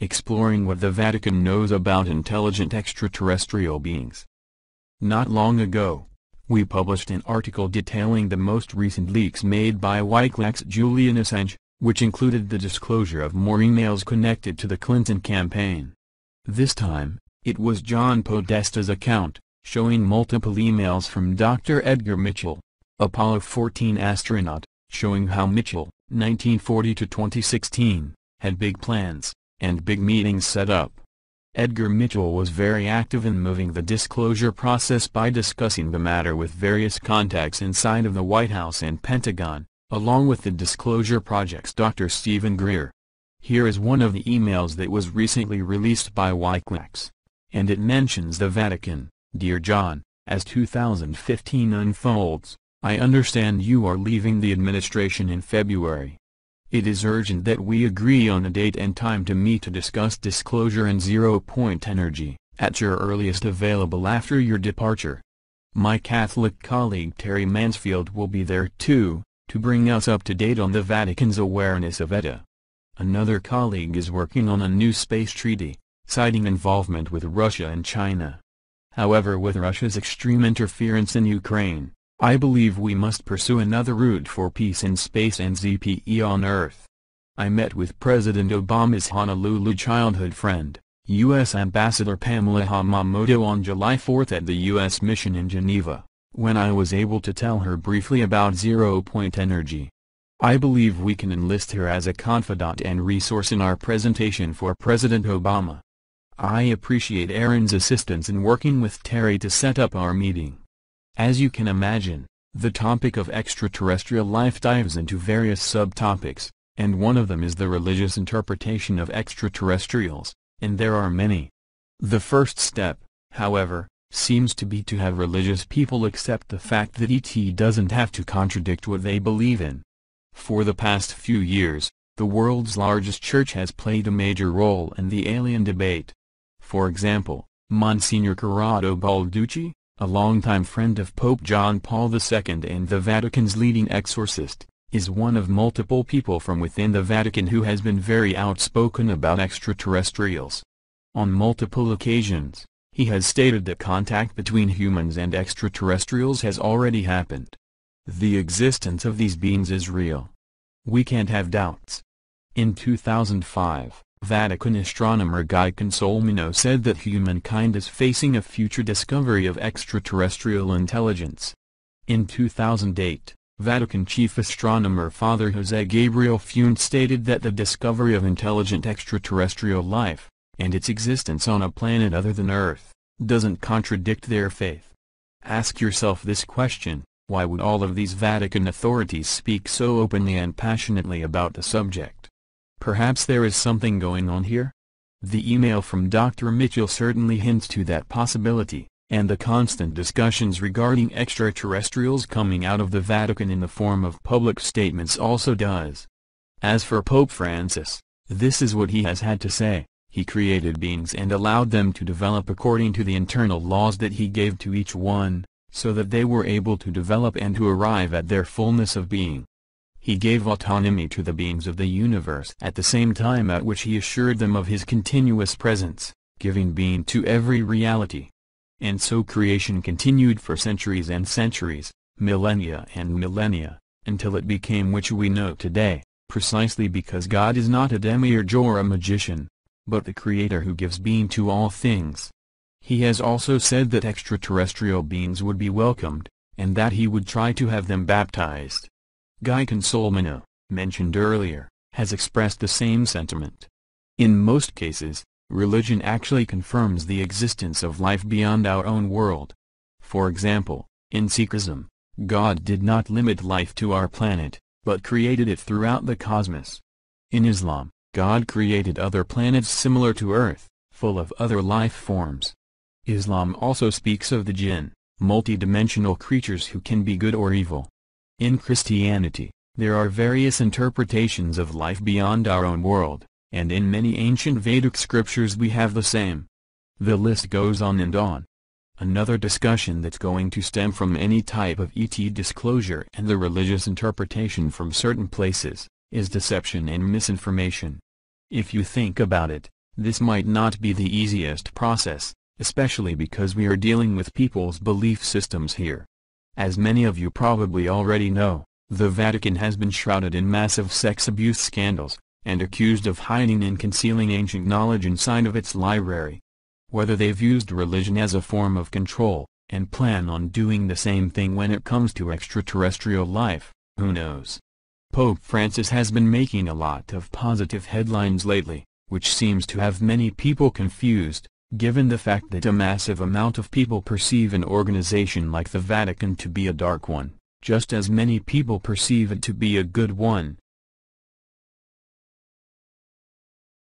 exploring what the Vatican knows about intelligent extraterrestrial beings. Not long ago, we published an article detailing the most recent leaks made by Wikileaks Julian Assange, which included the disclosure of more emails connected to the Clinton campaign. This time, it was John Podesta's account, showing multiple emails from Dr. Edgar Mitchell, Apollo 14 astronaut, showing how Mitchell, 1940 to 2016, had big plans and big meetings set up. Edgar Mitchell was very active in moving the disclosure process by discussing the matter with various contacts inside of the White House and Pentagon, along with the disclosure project's Dr. Stephen Greer. Here is one of the emails that was recently released by Wikileaks, and it mentions the Vatican, Dear John, as 2015 unfolds, I understand you are leaving the administration in February. It is urgent that we agree on a date and time to meet to discuss disclosure and zero-point energy, at your earliest available after your departure. My Catholic colleague Terry Mansfield will be there too, to bring us up to date on the Vatican's awareness of ETA. Another colleague is working on a new space treaty, citing involvement with Russia and China. However with Russia's extreme interference in Ukraine, I believe we must pursue another route for peace in space and ZPE on Earth. I met with President Obama's Honolulu childhood friend, U.S. Ambassador Pamela Hamamoto on July 4 at the U.S. mission in Geneva, when I was able to tell her briefly about zero-point energy. I believe we can enlist her as a confidant and resource in our presentation for President Obama. I appreciate Aaron's assistance in working with Terry to set up our meeting. As you can imagine, the topic of extraterrestrial life dives into various subtopics, and one of them is the religious interpretation of extraterrestrials, and there are many. The first step, however, seems to be to have religious people accept the fact that ET doesn't have to contradict what they believe in. For the past few years, the world's largest church has played a major role in the alien debate. For example, Monsignor Corrado Balducci, a longtime friend of Pope John Paul II and the Vatican's leading exorcist, is one of multiple people from within the Vatican who has been very outspoken about extraterrestrials. On multiple occasions, he has stated that contact between humans and extraterrestrials has already happened. The existence of these beings is real. We can't have doubts. In 2005, Vatican astronomer Guy Consolmino said that humankind is facing a future discovery of extraterrestrial intelligence. In 2008, Vatican chief astronomer Father José Gabriel Funes stated that the discovery of intelligent extraterrestrial life, and its existence on a planet other than Earth, doesn't contradict their faith. Ask yourself this question, why would all of these Vatican authorities speak so openly and passionately about the subject? Perhaps there is something going on here? The email from Dr. Mitchell certainly hints to that possibility, and the constant discussions regarding extraterrestrials coming out of the Vatican in the form of public statements also does. As for Pope Francis, this is what he has had to say, he created beings and allowed them to develop according to the internal laws that he gave to each one, so that they were able to develop and to arrive at their fullness of being. He gave autonomy to the beings of the universe at the same time at which he assured them of his continuous presence, giving being to every reality. And so creation continued for centuries and centuries, millennia and millennia, until it became which we know today, precisely because God is not a demiurge or a magician, but the creator who gives being to all things. He has also said that extraterrestrial beings would be welcomed, and that he would try to have them baptized. Guy Consolmino, mentioned earlier, has expressed the same sentiment. In most cases, religion actually confirms the existence of life beyond our own world. For example, in Sikhism, God did not limit life to our planet, but created it throughout the cosmos. In Islam, God created other planets similar to Earth, full of other life forms. Islam also speaks of the jinn, multi-dimensional creatures who can be good or evil, in Christianity, there are various interpretations of life beyond our own world, and in many ancient Vedic scriptures we have the same. The list goes on and on. Another discussion that's going to stem from any type of ET disclosure and the religious interpretation from certain places, is deception and misinformation. If you think about it, this might not be the easiest process, especially because we are dealing with people's belief systems here. As many of you probably already know, the Vatican has been shrouded in massive sex abuse scandals, and accused of hiding and concealing ancient knowledge inside of its library. Whether they've used religion as a form of control, and plan on doing the same thing when it comes to extraterrestrial life, who knows. Pope Francis has been making a lot of positive headlines lately, which seems to have many people confused. Given the fact that a massive amount of people perceive an organization like the Vatican to be a dark one, just as many people perceive it to be a good one,